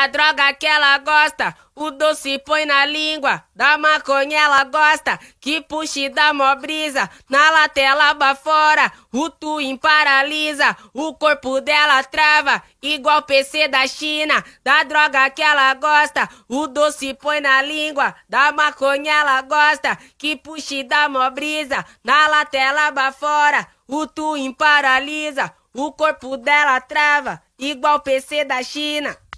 Da droga que ela gosta, o doce põe na língua. Da maconha ela gosta, que puxe da mó brisa. Na latela fora, o tuim paralisa. O corpo dela trava, igual PC da China. Da droga que ela gosta, o doce põe na língua. Da maconha ela gosta, que puxe da mó brisa. Na latela fora, o tuim paralisa. O corpo dela trava, igual PC da China.